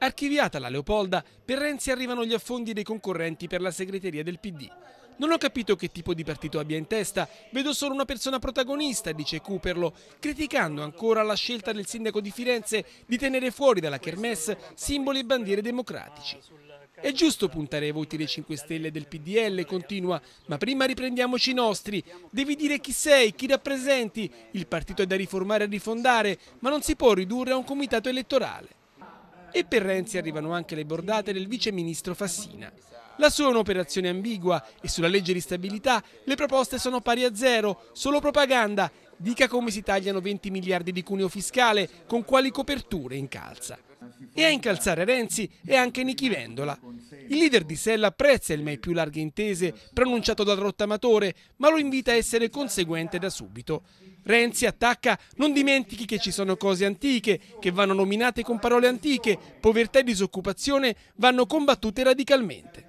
Archiviata la Leopolda, per Renzi arrivano gli affondi dei concorrenti per la segreteria del PD. Non ho capito che tipo di partito abbia in testa, vedo solo una persona protagonista, dice Cuperlo, criticando ancora la scelta del sindaco di Firenze di tenere fuori dalla Kermesse simboli e bandiere democratici. È giusto puntare ai voti dei 5 Stelle del PDL, continua, ma prima riprendiamoci i nostri. Devi dire chi sei, chi rappresenti. Il partito è da riformare e rifondare, ma non si può ridurre a un comitato elettorale. E per Renzi arrivano anche le bordate del vice ministro Fassina. La sua è un'operazione ambigua e sulla legge di stabilità le proposte sono pari a zero, solo propaganda. Dica come si tagliano 20 miliardi di cuneo fiscale, con quali coperture incalza. E a incalzare Renzi è anche Nichi Vendola. Il leader di Sella apprezza il mai più larghe intese pronunciato dal rottamatore, ma lo invita a essere conseguente da subito. Renzi attacca non dimentichi che ci sono cose antiche, che vanno nominate con parole antiche, povertà e disoccupazione vanno combattute radicalmente.